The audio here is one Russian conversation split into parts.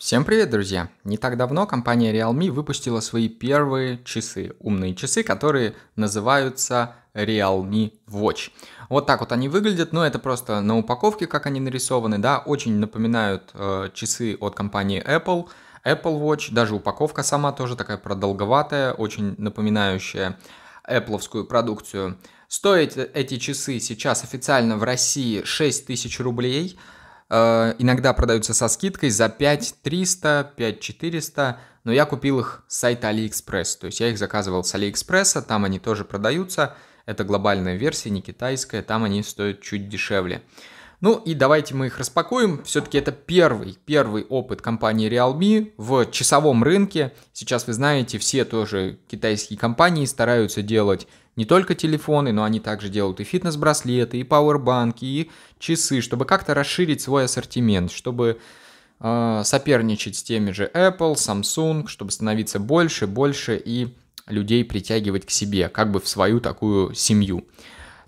Всем привет, друзья! Не так давно компания Realme выпустила свои первые часы, умные часы, которые называются Realme Watch. Вот так вот они выглядят, но это просто на упаковке, как они нарисованы, да, очень напоминают э, часы от компании Apple. Apple Watch, даже упаковка сама тоже такая продолговатая, очень напоминающая Apple продукцию. Стоят эти часы сейчас официально в России 6000 рублей – Э, иногда продаются со скидкой за 5300, 5400, но я купил их с сайта AliExpress. То есть я их заказывал с AliExpress, там они тоже продаются. Это глобальная версия, не китайская, там они стоят чуть дешевле. Ну и давайте мы их распакуем. Все-таки это первый, первый опыт компании Realme в часовом рынке. Сейчас вы знаете, все тоже китайские компании стараются делать не только телефоны, но они также делают и фитнес-браслеты, и пауэрбанки, и часы, чтобы как-то расширить свой ассортимент, чтобы э, соперничать с теми же Apple, Samsung, чтобы становиться больше, больше и людей притягивать к себе, как бы в свою такую семью.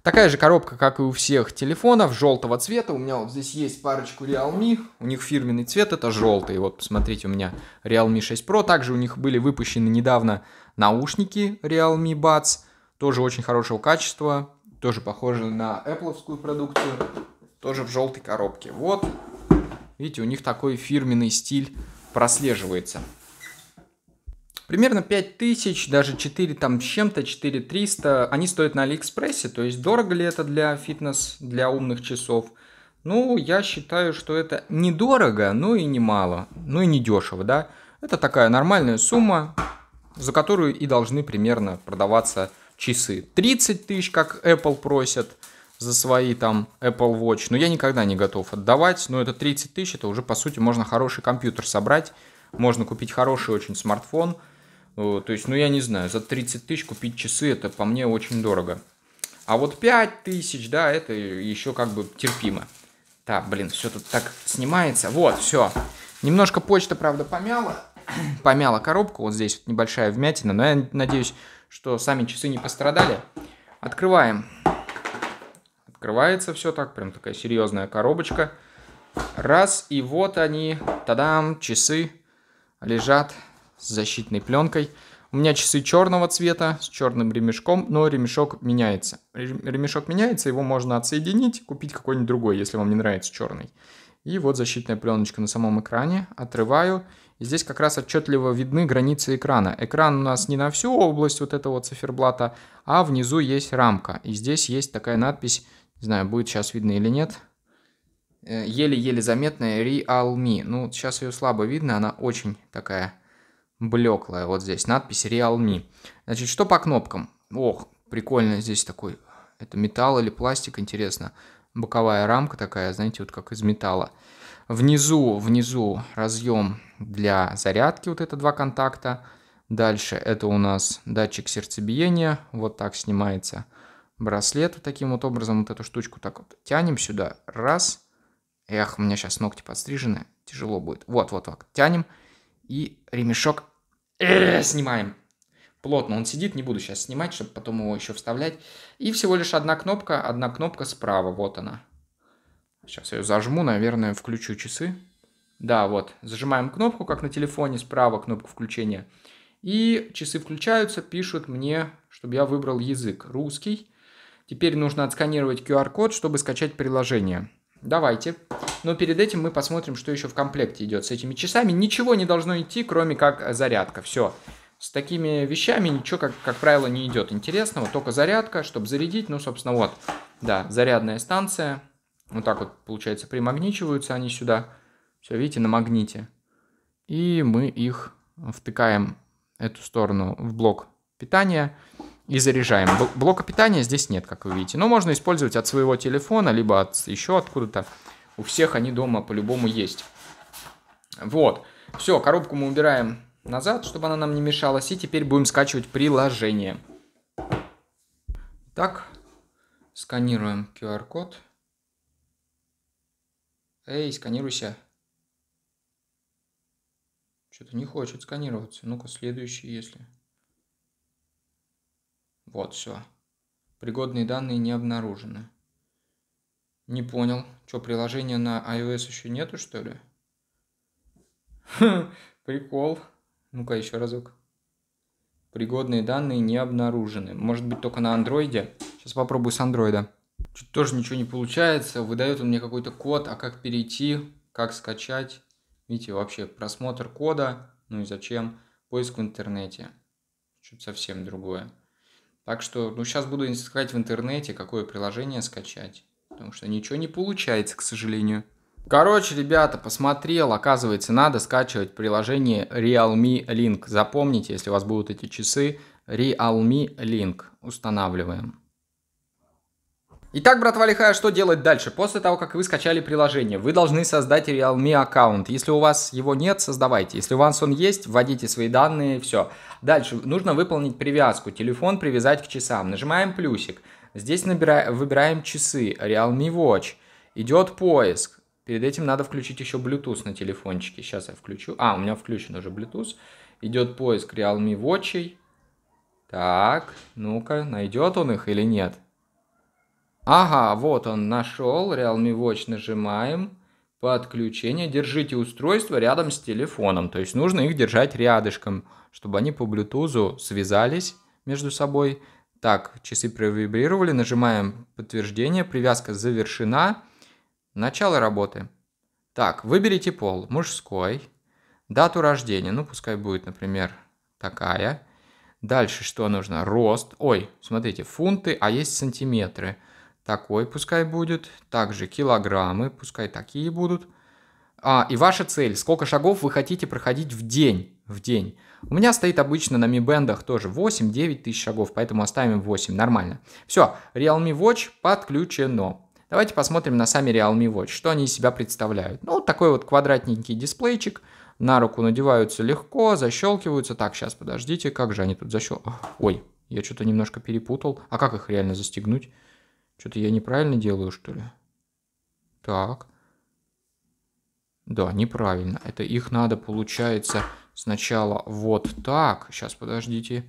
Такая же коробка, как и у всех телефонов, желтого цвета. У меня вот здесь есть парочку Realme. У них фирменный цвет, это желтый. Вот, посмотрите, у меня Realme 6 Pro. Также у них были выпущены недавно наушники Realme Buds. Тоже очень хорошего качества. Тоже похожи на Apple продукцию. Тоже в желтой коробке. Вот. Видите, у них такой фирменный стиль прослеживается. Примерно 5000, даже 4 там с чем-то, 4300, они стоят на Алиэкспрессе, то есть дорого ли это для фитнес, для умных часов? Ну, я считаю, что это недорого, но ну и немало, но ну и не дешево, да? Это такая нормальная сумма, за которую и должны примерно продаваться часы. 30 тысяч, как Apple просят за свои там Apple Watch, но я никогда не готов отдавать, но это 30 тысяч, это уже по сути можно хороший компьютер собрать, можно купить хороший очень смартфон – то есть, ну я не знаю, за 30 тысяч купить часы, это по мне очень дорого. А вот 5 тысяч, да, это еще как бы терпимо. Так, блин, все тут так снимается. Вот, все. Немножко почта, правда, помяла. помяла коробку. Вот здесь вот небольшая вмятина. Но я надеюсь, что сами часы не пострадали. Открываем. Открывается все так. Прям такая серьезная коробочка. Раз, и вот они. Тадам, часы лежат с защитной пленкой. У меня часы черного цвета с черным ремешком, но ремешок меняется. Ремешок меняется, его можно отсоединить, купить какой-нибудь другой, если вам не нравится черный. И вот защитная пленочка на самом экране. Отрываю. И здесь как раз отчетливо видны границы экрана. Экран у нас не на всю область вот этого циферблата, а внизу есть рамка. И здесь есть такая надпись, не знаю, будет сейчас видно или нет, э, еле-еле заметная Realme. Ну, сейчас ее слабо видно, она очень такая блеклая. Вот здесь надпись Realme. Значит, что по кнопкам? Ох, прикольно здесь такой. Это металл или пластик, интересно. Боковая рамка такая, знаете, вот как из металла. Внизу, внизу разъем для зарядки, вот это два контакта. Дальше это у нас датчик сердцебиения, вот так снимается браслет. Вот таким вот образом вот эту штучку так вот тянем сюда, раз. Эх, у меня сейчас ногти подстрижены, тяжело будет. Вот, вот так, тянем. И ремешок Э, снимаем. Плотно он сидит, не буду сейчас снимать, чтобы потом его еще вставлять. И всего лишь одна кнопка, одна кнопка справа, вот она. Сейчас я ее зажму, наверное, включу часы. Да, вот, зажимаем кнопку, как на телефоне, справа кнопку включения. И часы включаются, пишут мне, чтобы я выбрал язык русский. Теперь нужно отсканировать QR-код, чтобы скачать приложение. Давайте но перед этим мы посмотрим, что еще в комплекте идет с этими часами. Ничего не должно идти, кроме как зарядка. Все. С такими вещами ничего, как, как правило, не идет интересного. Только зарядка, чтобы зарядить. Ну, собственно, вот. Да, зарядная станция. Вот так вот, получается, примагничиваются они сюда. Все, видите, на магните. И мы их втыкаем эту сторону в блок питания и заряжаем. Блока питания здесь нет, как вы видите. Но можно использовать от своего телефона, либо от еще откуда-то. У всех они дома по-любому есть. Вот. Все, коробку мы убираем назад, чтобы она нам не мешалась. И теперь будем скачивать приложение. Так, сканируем QR-код. Эй, сканируйся. Что-то не хочет сканироваться. Ну-ка, следующий, если... Вот, все. Пригодные данные не обнаружены. Не понял. Что, приложения на iOS еще нету, что ли? Прикол. Ну-ка еще разок. Пригодные данные не обнаружены. Может быть только на андроиде? Сейчас попробую с андроида. Чуть тоже ничего не получается. Выдает он мне какой-то код, а как перейти, как скачать. Видите, вообще просмотр кода, ну и зачем. Поиск в интернете. Что-то совсем другое. Так что, ну сейчас буду искать в интернете, какое приложение скачать потому что ничего не получается, к сожалению. Короче, ребята, посмотрел, оказывается, надо скачивать приложение Realme Link. Запомните, если у вас будут эти часы, Realme Link. Устанавливаем. Итак, братва лихая, что делать дальше? После того, как вы скачали приложение, вы должны создать Realme аккаунт. Если у вас его нет, создавайте. Если у вас он есть, вводите свои данные, все. Дальше нужно выполнить привязку. Телефон привязать к часам. Нажимаем плюсик. Здесь набираем, выбираем часы, Realme Watch. Идет поиск. Перед этим надо включить еще Bluetooth на телефончике. Сейчас я включу. А, у меня включен уже Bluetooth. Идет поиск Realme Watch. Так, ну-ка, найдет он их или нет? Ага, вот он нашел. Realme Watch нажимаем. Подключение. Держите устройство рядом с телефоном. То есть нужно их держать рядышком, чтобы они по Bluetooth связались между собой. Так, часы провибрировали, нажимаем подтверждение, привязка завершена, начало работы. Так, выберите пол, мужской, дату рождения, ну пускай будет, например, такая. Дальше что нужно? Рост, ой, смотрите, фунты, а есть сантиметры. Такой пускай будет, также килограммы, пускай такие будут. А, и ваша цель, сколько шагов вы хотите проходить в день в день. У меня стоит обычно на Mi Band тоже 8-9 тысяч шагов, поэтому оставим 8, нормально. Все, Realme Watch подключено. Давайте посмотрим на сами Realme Watch, что они из себя представляют. Ну, такой вот квадратненький дисплейчик, на руку надеваются легко, защелкиваются. Так, сейчас, подождите, как же они тут защелкивают? Ой, я что-то немножко перепутал. А как их реально застегнуть? Что-то я неправильно делаю, что ли? Так. Да, неправильно. Это их надо, получается, сначала вот так. Сейчас, подождите.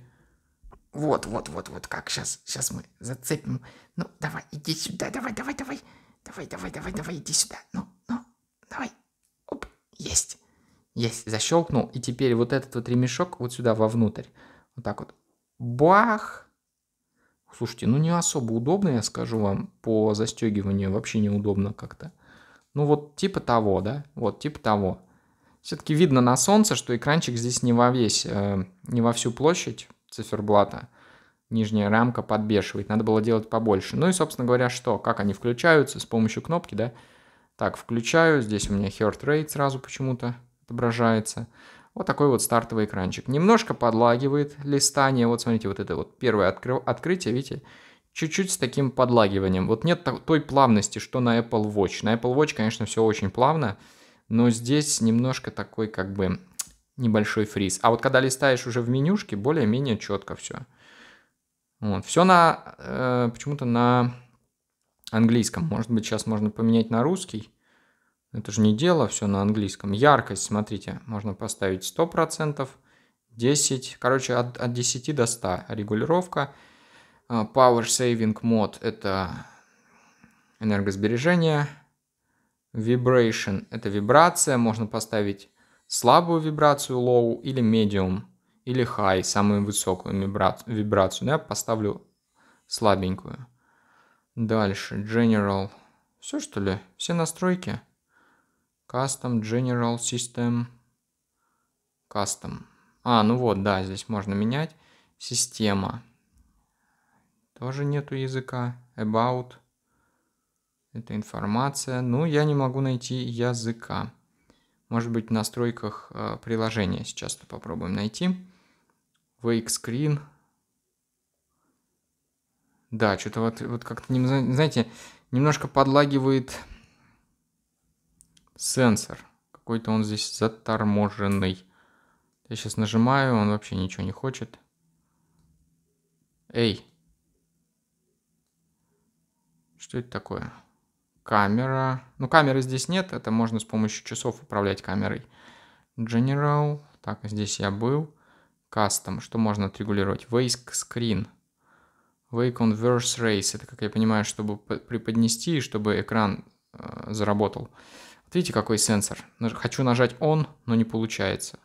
Вот, вот, вот, вот как. Сейчас, сейчас мы зацепим. Ну, давай, иди сюда, давай, давай, давай. Давай, давай, давай, давай, иди сюда. Ну, ну, давай. Оп, есть. Есть, защелкнул. И теперь вот этот вот ремешок вот сюда вовнутрь. Вот так вот. Бах. Слушайте, ну не особо удобно, я скажу вам, по застегиванию вообще неудобно как-то. Ну вот типа того, да? Вот типа того. Все-таки видно на солнце, что экранчик здесь не во весь, э, не во всю площадь циферблата. Нижняя рамка подбешивает, надо было делать побольше. Ну и, собственно говоря, что? Как они включаются? С помощью кнопки, да? Так, включаю, здесь у меня Heart Rate сразу почему-то отображается. Вот такой вот стартовый экранчик. Немножко подлагивает листание. Вот смотрите, вот это вот первое откры... открытие, видите? Чуть-чуть с таким подлагиванием. Вот нет той плавности, что на Apple Watch. На Apple Watch, конечно, все очень плавно но здесь немножко такой как бы небольшой фриз. А вот когда листаешь уже в менюшке, более-менее четко все. Вот. Все на э, почему-то на английском. Может быть, сейчас можно поменять на русский. Это же не дело, все на английском. Яркость, смотрите, можно поставить 100%, 10%, короче, от, от 10 до 100 регулировка. А, Power Saving Mode – это энергосбережение – Vibration – это вибрация, можно поставить слабую вибрацию low или medium, или high, самую высокую вибрацию. Но я поставлю слабенькую. Дальше, General. Все что ли? Все настройки? Custom, General, System, Custom. А, ну вот, да, здесь можно менять. Система. Тоже нету языка. About – эта информация. Ну, я не могу найти языка. Может быть, в настройках э, приложения сейчас попробуем найти. Wake Screen. Да, что-то вот, вот как-то, не, знаете, немножко подлагивает сенсор. Какой-то он здесь заторможенный. Я сейчас нажимаю, он вообще ничего не хочет. Эй. Что это такое? камера. Ну, камеры здесь нет, это можно с помощью часов управлять камерой. General, так, здесь я был. Custom, что можно отрегулировать? Wake Screen. Wake on Converse Race, это, как я понимаю, чтобы преподнести, чтобы экран э, заработал. Вот видите, какой сенсор? Хочу нажать on, но не получается.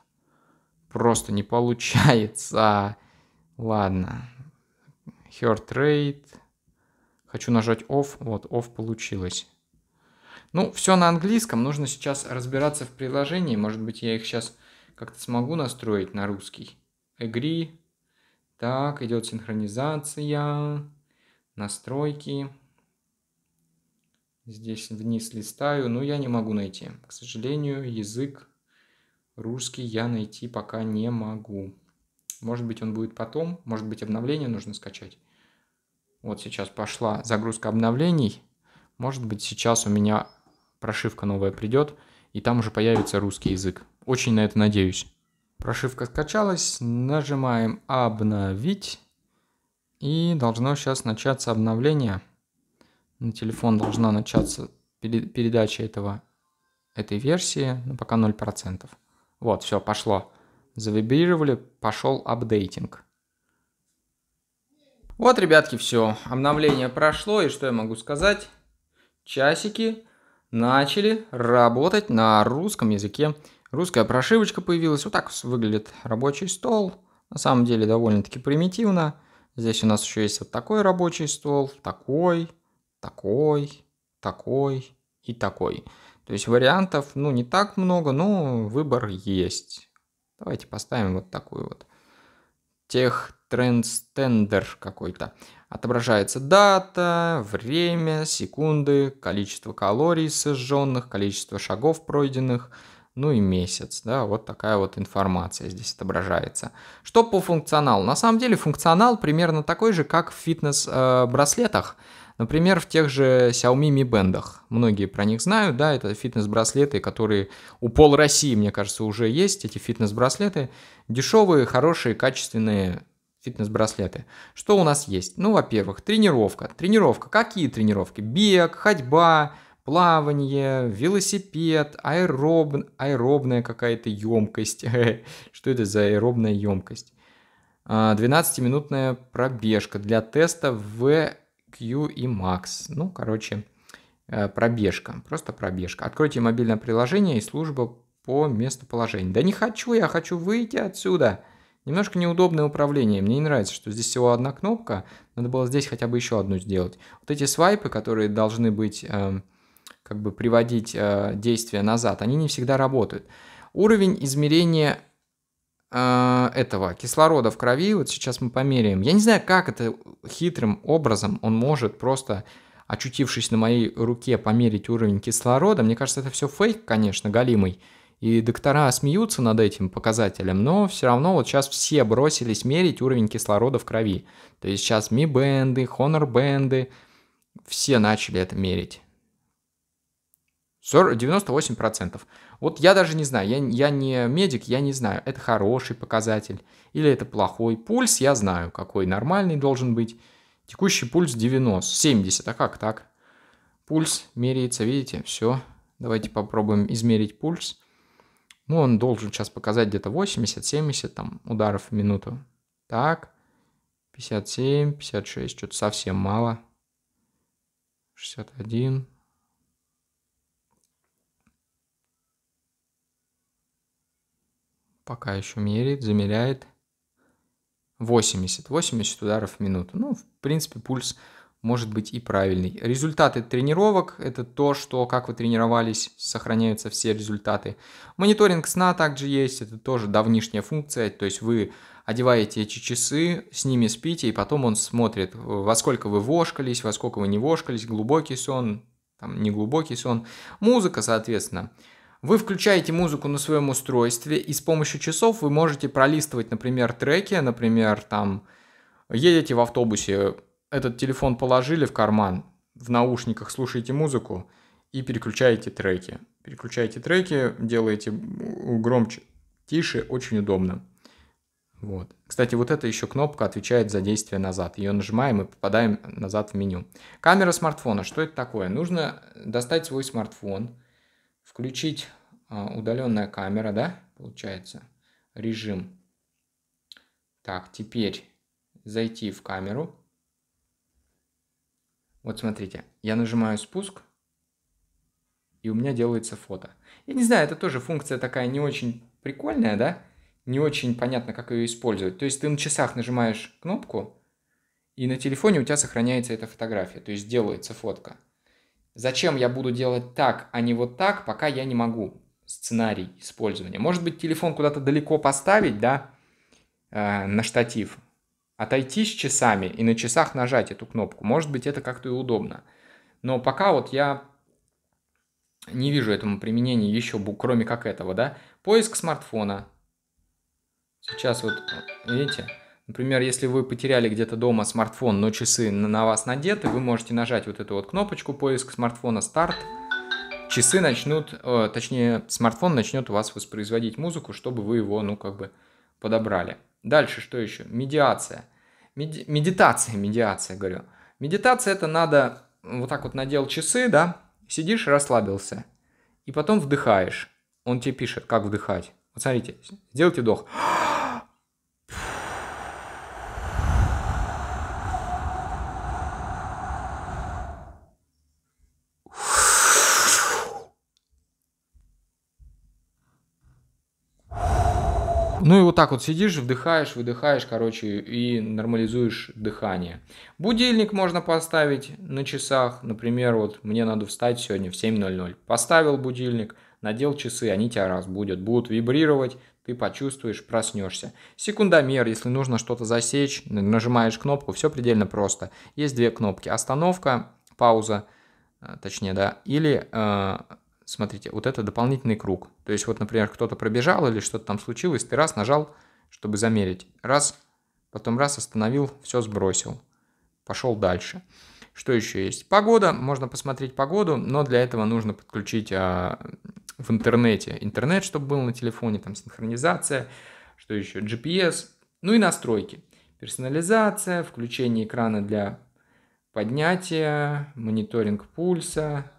Просто не получается. Ладно. Heart rate, Хочу нажать off, вот off получилось. Ну, все на английском, нужно сейчас разбираться в приложении, может быть я их сейчас как-то смогу настроить на русский. Agree, так, идет синхронизация, настройки. Здесь вниз листаю, но ну, я не могу найти. К сожалению, язык русский я найти пока не могу. Может быть, он будет потом, может быть, обновление нужно скачать. Вот сейчас пошла загрузка обновлений. Может быть, сейчас у меня прошивка новая придет, и там уже появится русский язык. Очень на это надеюсь. Прошивка скачалась, нажимаем «Обновить», и должно сейчас начаться обновление. На телефон должна начаться передача этого, этой версии, но ну, пока 0%. Вот, все, пошло. Завибрировали, пошел апдейтинг. Вот, ребятки, все. Обновление прошло, и что я могу сказать? Часики начали работать на русском языке. Русская прошивочка появилась. Вот так выглядит рабочий стол. На самом деле довольно-таки примитивно. Здесь у нас еще есть вот такой рабочий стол, такой, такой, такой и такой. То есть вариантов, ну, не так много, но выбор есть. Давайте поставим вот такую вот. Тех трендстендер какой-то. Отображается дата, время, секунды, количество калорий сожженных, количество шагов пройденных, ну и месяц, да, вот такая вот информация здесь отображается. Что по функционалу? На самом деле функционал примерно такой же, как в фитнес-браслетах, э, например, в тех же Xiaomi Mi Band. Многие про них знают, да, это фитнес-браслеты, которые у пол России, мне кажется, уже есть, эти фитнес-браслеты, дешевые, хорошие, качественные, фитнес-браслеты. Что у нас есть? Ну, во-первых, тренировка. Тренировка. Какие тренировки? Бег, ходьба, плавание, велосипед, аэроб... аэробная какая-то емкость. Что это за аэробная емкость? 12-минутная а, пробежка для теста в Q и e Max. Ну, короче, э, пробежка. Просто пробежка. Откройте мобильное приложение и служба по местоположению. Да не хочу, я хочу выйти отсюда. Немножко неудобное управление. Мне не нравится, что здесь всего одна кнопка. Надо было здесь хотя бы еще одну сделать. Вот эти свайпы, которые должны быть, э, как бы приводить э, действия назад, они не всегда работают. Уровень измерения э, этого кислорода в крови, вот сейчас мы померяем. Я не знаю, как это хитрым образом он может просто очутившись на моей руке, померить уровень кислорода. Мне кажется, это все фейк, конечно, галимый. И доктора смеются над этим показателем, но все равно вот сейчас все бросились мерить уровень кислорода в крови. То есть сейчас ми-бенды, хонор-бенды, все начали это мерить. 98%. Вот я даже не знаю, я, я не медик, я не знаю, это хороший показатель или это плохой. Пульс я знаю, какой нормальный должен быть. Текущий пульс 90, 70, а как так? Пульс меряется, видите, все. Давайте попробуем измерить пульс. Ну, он должен сейчас показать где-то 80-70 там ударов в минуту. Так, 57, 56, что-то совсем мало. 61. Пока еще меряет, замеряет. 80, 80 ударов в минуту. Ну, в принципе, пульс может быть и правильный. Результаты тренировок – это то, что, как вы тренировались, сохраняются все результаты. Мониторинг сна также есть, это тоже давнишняя функция, то есть вы одеваете эти часы, с ними спите, и потом он смотрит, во сколько вы вошкались, во сколько вы не вошкались, глубокий сон, там, неглубокий сон. Музыка, соответственно. Вы включаете музыку на своем устройстве, и с помощью часов вы можете пролистывать, например, треки, например, там, едете в автобусе, этот телефон положили в карман, в наушниках слушаете музыку и переключаете треки. Переключаете треки, делаете громче, тише, очень удобно. Вот. Кстати, вот эта еще кнопка отвечает за действие назад. Ее нажимаем и попадаем назад в меню. Камера смартфона. Что это такое? Нужно достать свой смартфон, включить а, удаленная камера, да, получается, режим. Так, теперь зайти в камеру. Вот смотрите, я нажимаю спуск, и у меня делается фото. Я не знаю, это тоже функция такая не очень прикольная, да? Не очень понятно, как ее использовать. То есть ты на часах нажимаешь кнопку, и на телефоне у тебя сохраняется эта фотография, то есть делается фотка. Зачем я буду делать так, а не вот так, пока я не могу сценарий использования. Может быть, телефон куда-то далеко поставить, да, э, на штатив, Отойти с часами и на часах нажать эту кнопку. Может быть, это как-то и удобно. Но пока вот я не вижу этому применения еще, кроме как этого, да. Поиск смартфона. Сейчас вот, видите, например, если вы потеряли где-то дома смартфон, но часы на вас надеты, вы можете нажать вот эту вот кнопочку «Поиск смартфона», «Старт», часы начнут, э, точнее, смартфон начнет у вас воспроизводить музыку, чтобы вы его, ну, как бы подобрали. Дальше что еще? Медиация. Меди... Медитация, медиация, говорю. Медитация это надо вот так вот надел часы, да, сидишь, расслабился. И потом вдыхаешь. Он тебе пишет, как вдыхать. Вот смотрите, сделайте вдох. Ну и вот так вот сидишь, вдыхаешь, выдыхаешь, короче, и нормализуешь дыхание. Будильник можно поставить на часах. Например, вот мне надо встать сегодня в 7.00. Поставил будильник, надел часы, они тебя разбудят, будут вибрировать, ты почувствуешь, проснешься. Секундомер, если нужно что-то засечь, нажимаешь кнопку, все предельно просто. Есть две кнопки, остановка, пауза, э, точнее, да, или э, смотрите, вот это дополнительный круг. То есть вот, например, кто-то пробежал или что-то там случилось, ты раз нажал, чтобы замерить. Раз, потом раз остановил, все сбросил. Пошел дальше. Что еще есть? Погода. Можно посмотреть погоду, но для этого нужно подключить а, в интернете. Интернет, чтобы был на телефоне, там синхронизация, что еще? GPS. Ну и настройки. Персонализация, включение экрана для поднятия, мониторинг пульса,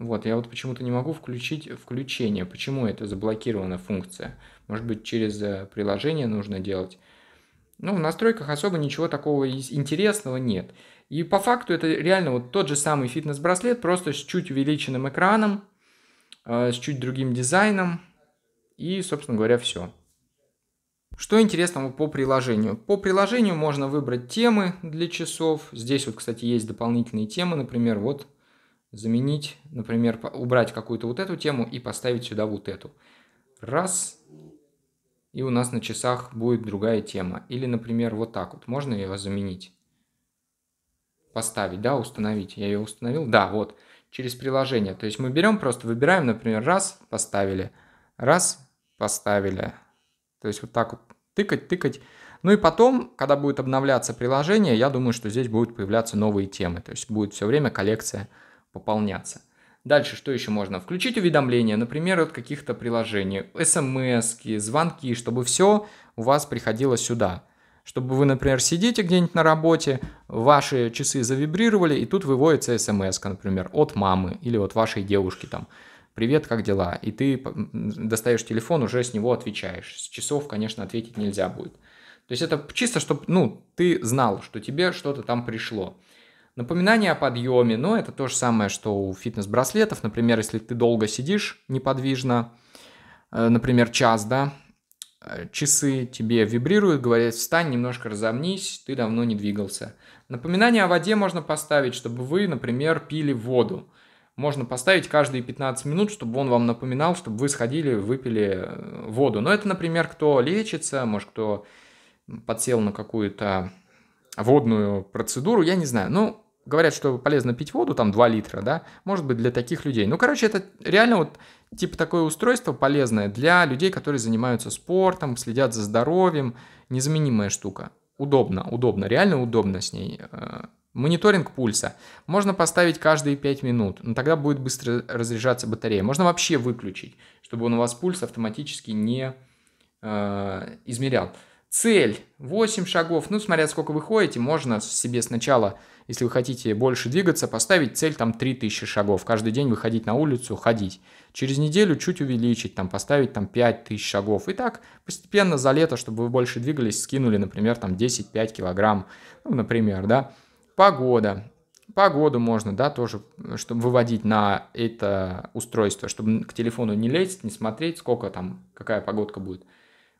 вот, я вот почему-то не могу включить включение. Почему это заблокирована функция? Может быть, через э, приложение нужно делать? Ну, в настройках особо ничего такого интересного нет. И по факту это реально вот тот же самый фитнес-браслет, просто с чуть увеличенным экраном, э, с чуть другим дизайном. И, собственно говоря, все. Что интересного по приложению? По приложению можно выбрать темы для часов. Здесь вот, кстати, есть дополнительные темы, например, вот заменить, например, убрать какую-то вот эту тему и поставить сюда вот эту. Раз, и у нас на часах будет другая тема. Или, например, вот так вот. Можно ее заменить? Поставить, да, установить. Я ее установил? Да, вот, через приложение. То есть мы берем, просто выбираем, например, раз, поставили, раз, поставили. То есть вот так вот тыкать, тыкать. Ну и потом, когда будет обновляться приложение, я думаю, что здесь будут появляться новые темы. То есть будет все время коллекция пополняться. Дальше, что еще можно? Включить уведомления, например, от каких-то приложений, смс, звонки, чтобы все у вас приходило сюда. Чтобы вы, например, сидите где-нибудь на работе, ваши часы завибрировали, и тут выводится смс, например, от мамы или от вашей девушки там. «Привет, как дела?» И ты достаешь телефон, уже с него отвечаешь. С часов, конечно, ответить нельзя будет. То есть это чисто, чтобы ну, ты знал, что тебе что-то там пришло. Напоминание о подъеме, ну, это то же самое, что у фитнес-браслетов. Например, если ты долго сидишь неподвижно, э, например, час, да, э, часы тебе вибрируют, говорят, встань, немножко разомнись, ты давно не двигался. Напоминание о воде можно поставить, чтобы вы, например, пили воду. Можно поставить каждые 15 минут, чтобы он вам напоминал, чтобы вы сходили, выпили э, воду. Но это, например, кто лечится, может, кто подсел на какую-то водную процедуру, я не знаю. Ну, говорят, что полезно пить воду, там 2 литра, да, может быть для таких людей. Ну, короче, это реально вот типа такое устройство полезное для людей, которые занимаются спортом, следят за здоровьем, незаменимая штука. Удобно, удобно, реально удобно с ней. Э, мониторинг пульса. Можно поставить каждые 5 минут, но тогда будет быстро разряжаться батарея. Можно вообще выключить, чтобы он у вас пульс автоматически не э, измерял. Цель 8 шагов. Ну, смотря сколько вы ходите, можно себе сначала если вы хотите больше двигаться, поставить цель там 3000 шагов. Каждый день выходить на улицу, ходить. Через неделю чуть увеличить, там поставить там 5000 шагов. И так постепенно за лето, чтобы вы больше двигались, скинули, например, там 10-5 килограмм, ну, например, да. Погода. Погоду можно, да, тоже, чтобы выводить на это устройство, чтобы к телефону не лезть, не смотреть, сколько там, какая погодка будет.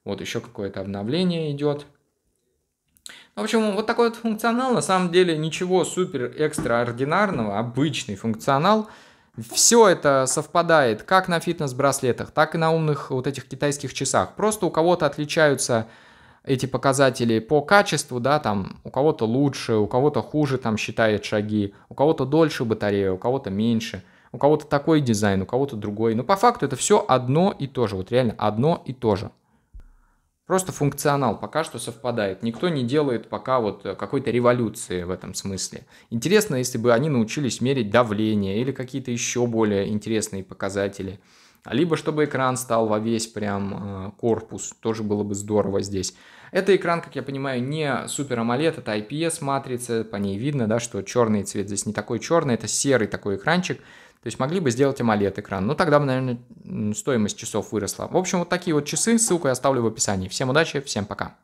Вот еще какое-то обновление идет. Ну, в общем, вот такой вот функционал, на самом деле ничего супер экстраординарного, обычный функционал. Все это совпадает как на фитнес-браслетах, так и на умных вот этих китайских часах. Просто у кого-то отличаются эти показатели по качеству, да, там у кого-то лучше, у кого-то хуже там считает шаги, у кого-то дольше батарея, у кого-то меньше, у кого-то такой дизайн, у кого-то другой. Но по факту это все одно и то же, вот реально одно и то же. Просто функционал пока что совпадает. Никто не делает пока вот э, какой-то революции в этом смысле. Интересно, если бы они научились мерить давление или какие-то еще более интересные показатели. А либо чтобы экран стал во весь прям э, корпус, тоже было бы здорово здесь. Это экран, как я понимаю, не Super AMOLED, это IPS матрица, по ней видно, да, что черный цвет здесь не такой черный, это серый такой экранчик. То есть могли бы сделать AMOLED-экран. но ну, тогда бы, наверное, стоимость часов выросла. В общем, вот такие вот часы. Ссылку я оставлю в описании. Всем удачи, всем пока.